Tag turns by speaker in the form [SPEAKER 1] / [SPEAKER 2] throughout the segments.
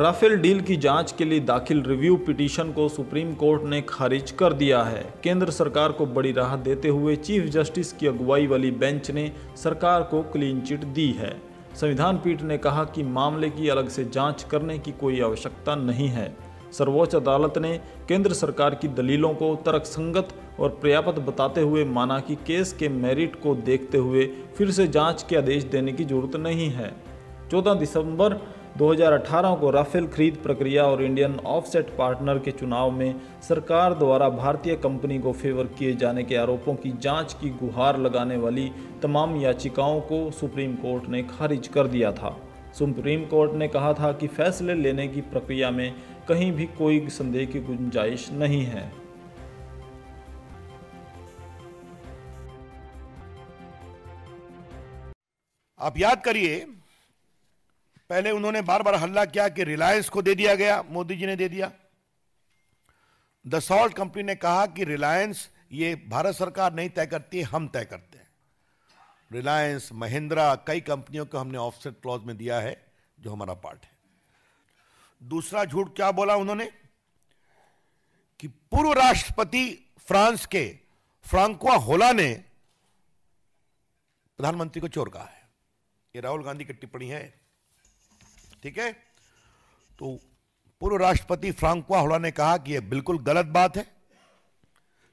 [SPEAKER 1] Rafale deal की जांच के लिए दाखिल रिव्यू पिटीशन को सुप्रीम कोर्ट ने खारिज कर दिया है केंद्र सरकार को बड़ी राहत देते हुए चीफ जस्टिस की अगुवाई वाली बेंच ने सरकार को क्लीन चिट दी है संविधान पीठ ने कहा कि मामले की अलग से जांच करने की कोई आवश्यकता नहीं है सर्वोच्च अदालत ने केंद्र सरकार की दलीलों को तर्क संगत और पर्याप्त बताते हुए माना कि केस के मेरिट को देखते हुए फिर से जांच के आदेश देने की जरूरत नहीं है चौदह दिसंबर 2018 को राफेल खरीद प्रक्रिया और इंडियन ऑफसेट पार्टनर के चुनाव में सरकार द्वारा भारतीय कंपनी को फेवर किए जाने के आरोपों की जांच की गुहार लगाने वाली तमाम याचिकाओं को सुप्रीम कोर्ट ने खारिज कर दिया था सुप्रीम कोर्ट ने कहा था कि फैसले लेने की प्रक्रिया में कहीं भी कोई संदेह की गुंजाइश नहीं है
[SPEAKER 2] आप याद करिए पहले उन्होंने बार बार हल्ला किया कि रिलायंस को दे दिया गया मोदी जी ने दे दिया द सॉल्ट कंपनी ने कहा कि रिलायंस ये भारत सरकार नहीं तय करती हम तय करते हैं रिलायंस महिंद्रा कई कंपनियों को हमने ऑफसेट क्लॉज में दिया है जो हमारा पार्ट है दूसरा झूठ क्या बोला उन्होंने कि पूर्व राष्ट्रपति फ्रांस के फ्रांकुआ होला ने प्रधानमंत्री को चोर कहा है ये राहुल गांधी की टिप्पणी है ठीक है तो पूर्व राष्ट्रपति फ्रांकुआ होड़ा ने कहा कि यह बिल्कुल गलत बात है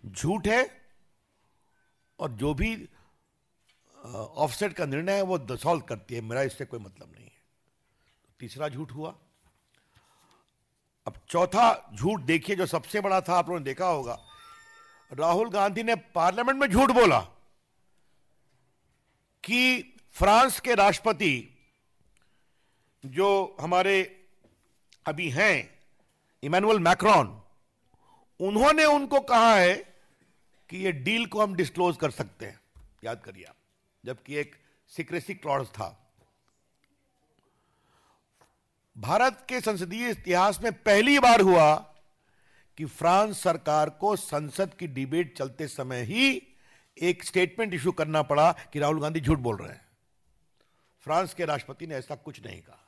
[SPEAKER 2] झूठ है और जो भी ऑफसेट का निर्णय है वो दसॉल्व करती है मेरा इससे कोई मतलब नहीं है तो तीसरा झूठ हुआ अब चौथा झूठ देखिए जो सबसे बड़ा था आप लोगों ने देखा होगा राहुल गांधी ने पार्लियामेंट में झूठ बोला कि फ्रांस के राष्ट्रपति जो हमारे अभी हैं इमानुअल मैक्रॉन उन्होंने उनको कहा है कि ये डील को हम डिस्क्लोज कर सकते हैं याद करिए आप जबकि एक सिक्रेसी क्लॉज था भारत के संसदीय इतिहास में पहली बार हुआ कि फ्रांस सरकार को संसद की डिबेट चलते समय ही एक स्टेटमेंट इश्यू करना पड़ा कि राहुल गांधी झूठ बोल रहे हैं फ्रांस के राष्ट्रपति ने ऐसा कुछ नहीं कहा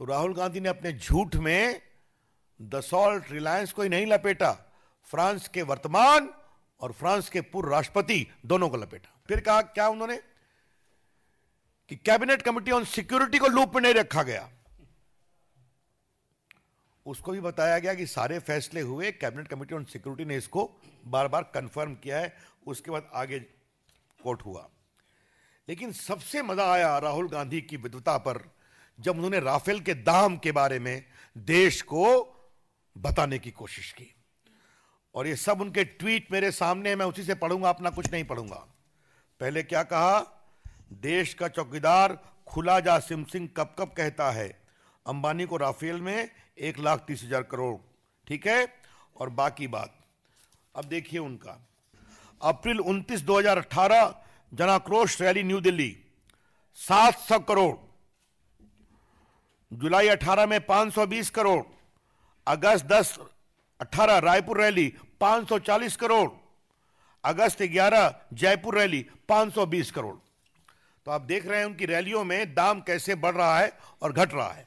[SPEAKER 2] तो राहुल गांधी ने अपने झूठ में दसॉल्ट रिलायंस को ही नहीं लपेटा फ्रांस के वर्तमान और फ्रांस के पूर्व राष्ट्रपति दोनों को लपेटा फिर कहा क्या उन्होंने कि कैबिनेट कमेटी ऑन सिक्योरिटी को लूप में नहीं रखा गया उसको भी बताया गया कि सारे फैसले हुए कैबिनेट कमेटी ऑन सिक्योरिटी ने इसको बार बार कंफर्म किया है उसके बाद आगे कोर्ट हुआ लेकिन सबसे मजा आया राहुल गांधी की विद्वता पर जब उन्होंने राफेल के दाम के बारे में देश को बताने की कोशिश की और ये सब उनके ट्वीट मेरे सामने मैं उसी से पढ़ूंगा अपना कुछ नहीं पढ़ूंगा पहले क्या कहा देश का चौकीदार खुला जा सिम सिंह कब कब कहता है अंबानी को राफेल में एक लाख तीस हजार करोड़ ठीक है और बाकी बात अब देखिए उनका अप्रैल 29 2018 जनाक्रोश रैली न्यू दिल्ली सात सौ करोड़ जुलाई 18 में 520 करोड़ अगस्त 10 18 रायपुर रैली 540 करोड़ अगस्त 11 जयपुर रैली 520 करोड़ तो आप देख रहे हैं उनकी रैलियों में दाम कैसे बढ़ रहा है और घट रहा है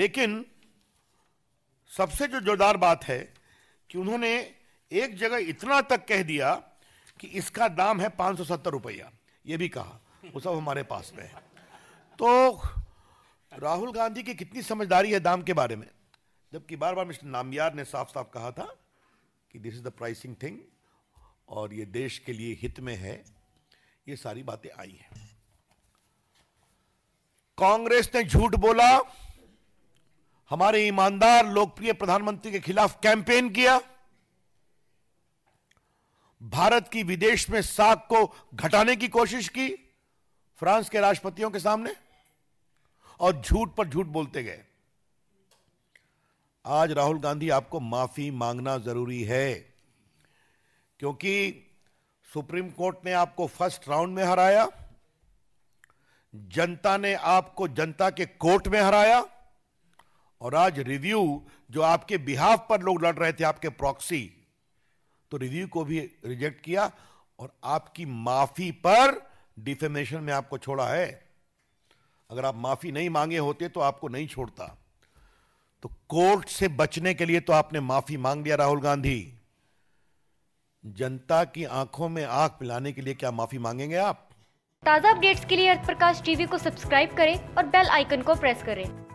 [SPEAKER 2] लेकिन सबसे जो जोरदार बात है कि उन्होंने एक जगह इतना तक कह दिया कि इसका दाम है पाँच सौ सत्तर रुपया ये भी कहा वो सब हमारे पास में है तो राहुल गांधी की कितनी समझदारी है दाम के बारे में जबकि बार बार मिस्टर नामियार ने साफ साफ कहा था कि this is the pricing thing और ये देश के लिए हित में है ये सारी बातें आई हैं कांग्रेस ने झूठ बोला हमारे ईमानदार लोकप्रिय प्रधानमंत्री के खिलाफ कैंपेन किया भारत की विदेश में साख को घटाने की कोशिश की फ्रांस के राष्ट्रपतियों के सामने और झूठ पर झूठ बोलते गए आज राहुल गांधी आपको माफी मांगना जरूरी है क्योंकि सुप्रीम कोर्ट ने आपको फर्स्ट राउंड में हराया जनता ने आपको जनता के कोर्ट में हराया और आज रिव्यू जो आपके बिहाफ पर लोग लड़ रहे थे आपके प्रॉक्सी तो रिव्यू को भी रिजेक्ट किया और आपकी माफी पर डिफेमेशन में आपको छोड़ा है अगर आप माफी नहीं मांगे होते तो आपको नहीं छोड़ता तो कोर्ट से बचने के लिए तो आपने माफी मांग लिया राहुल गांधी जनता की आंखों में आंख पिलाने के लिए क्या माफी मांगेंगे आप ताज़ा अपडेट्स के लिए अर्थ प्रकाश टीवी को सब्सक्राइब करें और बेल आइकन को प्रेस करें